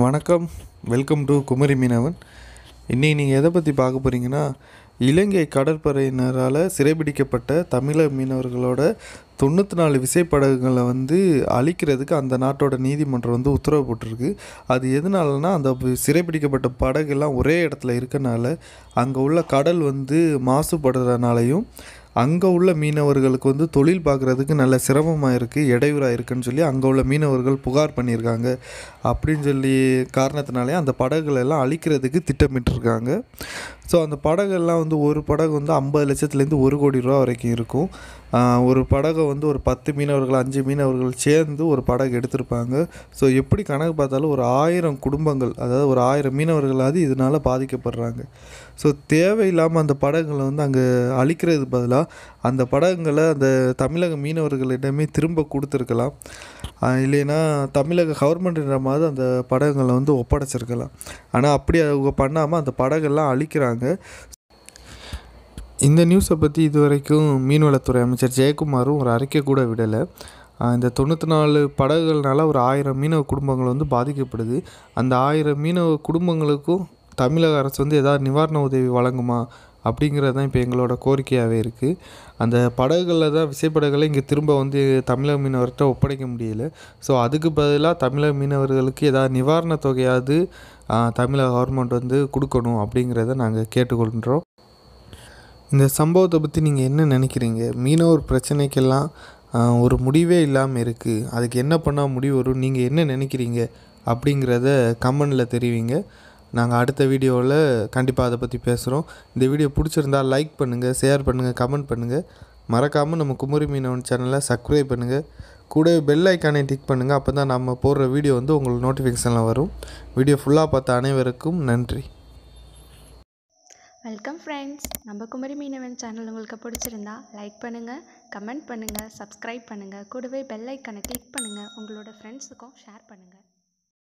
வணக்கம் welcome to Kumari மீனவன் இன்றைக்கி நீங்கள் எதை பற்றி பார்க்க போகிறீங்கன்னா இலங்கை கடற்படையினரால் சிறைபிடிக்கப்பட்ட தமிழக மீனவர்களோட தொண்ணூற்றி நாலு விசைப்படகுகளை வந்து அழிக்கிறதுக்கு அந்த நாட்டோட நீதிமன்றம் வந்து உத்தரவு போட்டிருக்கு அது எதனாலனா அந்த சிறைபிடிக்கப்பட்ட படகுலாம் ஒரே இடத்துல இருக்கனால அங்கே உள்ள கடல் வந்து மாசுபடுறதுனாலையும் அங்கே உள்ள மீனவர்களுக்கு வந்து தொழில் பார்க்குறதுக்கு நல்ல சிரமமாக இருக்குது இடையூறாக இருக்குன்னு சொல்லி அங்கே உள்ள மீனவர்கள் புகார் பண்ணியிருக்காங்க அப்படின்னு சொல்லி காரணத்தினாலே அந்த படகுகளெல்லாம் அழிக்கிறதுக்கு திட்டமிட்டுருக்காங்க ஸோ அந்த படகெல்லாம் வந்து ஒரு படகு வந்து ஐம்பது லட்சத்துலேருந்து ஒரு கோடி ரூபா வரைக்கும் இருக்கும் ஒரு படகை வந்து ஒரு பத்து மீனவர்கள் அஞ்சு மீனவர்கள் சேர்ந்து ஒரு படகு எடுத்திருப்பாங்க ஸோ எப்படி கணக்கு பார்த்தாலும் ஒரு ஆயிரம் குடும்பங்கள் அதாவது ஒரு ஆயிரம் மீனவர்களாவது இதனால் பாதிக்கப்படுறாங்க ஸோ தேவையில்லாமல் அந்த படகுகளை வந்து அங்கே அழிக்கிறது பதிலாக அந்த படகுங்களை அந்த தமிழக மீனவர்களிடமே திரும்ப கொடுத்துருக்கலாம் இல்லைன்னா தமிழக மாதிரி அந்த படகுங்களை வந்து ஒப்படைச்சிருக்கலாம் ஆனால் அப்படி அவங்க பண்ணாமல் அந்த படகெல்லாம் அழிக்கிறாங்க சொல்கிறாங்க இந்த நியூஸை பற்றி இது வரைக்கும் மீன்வளத்துறை அமைச்சர் ஜெயக்குமாரும் ஒரு அறிக்கை கூட விடலை இந்த தொண்ணூற்றி நாலு படகுகள்னால ஒரு ஆயிரம் மீனவ குடும்பங்கள் வந்து பாதிக்கப்படுது அந்த ஆயிரம் மீனவ குடும்பங்களுக்கும் தமிழக அரசு வந்து ஏதாவது நிவாரண உதவி வழங்குமா அப்படிங்கிறது தான் இப்போ எங்களோட கோரிக்கையாகவே இருக்குது அந்த படகுகளில் தான் விசைப்படகுகளை இங்கே திரும்ப வந்து தமிழக மீனவர்கிட்ட ஒப்படைக்க முடியல ஸோ அதுக்கு பதிலாக தமிழக மீனவர்களுக்கு ஏதாவது நிவாரணத் தொகையாவது தமிழக கவர்மெண்ட் வந்து கொடுக்கணும் அப்படிங்கிறத நாங்கள் கேட்டுக்கொள்கிறோம் இந்த சம்பவத்தை பற்றி நீங்கள் என்ன நினைக்கிறீங்க மீனவர் பிரச்சனைக்கெல்லாம் ஒரு முடிவே இல்லாமல் இருக்குது அதுக்கு என்ன பண்ணால் முடிவு வரும் நீங்கள் என்ன நினைக்கிறீங்க அப்படிங்கிறத கமெண்டில் தெரிவிங்க நாங்கள் அடுத்த வீடியோவில் கண்டிப்பாக அதை பற்றி பேசுகிறோம் இந்த வீடியோ பிடிச்சிருந்தால் லைக் பண்ணுங்கள் ஷேர் பண்ணுங்கள் கமெண்ட் பண்ணுங்கள் மறக்காமல் நம்ம குமரி மீனவன் சேனலை சப்ஸ்கிரைப் பண்ணுங்கள் கூட பெல் ஐக்கானை டிக் பண்ணுங்கள் அப்போ தான் நம்ம போடுற வீடியோ வந்து உங்களுக்கு நோட்டிஃபிகேஷனில் வரும் வீடியோ ஃபுல்லாக பார்த்த அனைவருக்கும் நன்றி வெல்கம் ஃப்ரெண்ட்ஸ் நம்ம குமரி மீனவன் சேனல் உங்களுக்கு பிடிச்சிருந்தா லைக் பண்ணுங்கள் கமெண்ட் பண்ணுங்கள் சப்ஸ்கிரைப் பண்ணுங்கள் கூடவே பெல் ஐக்கானை கிளிக் பண்ணுங்கள் உங்களோட ஃப்ரெண்ட்ஸுக்கும் ஷேர் பண்ணுங்கள்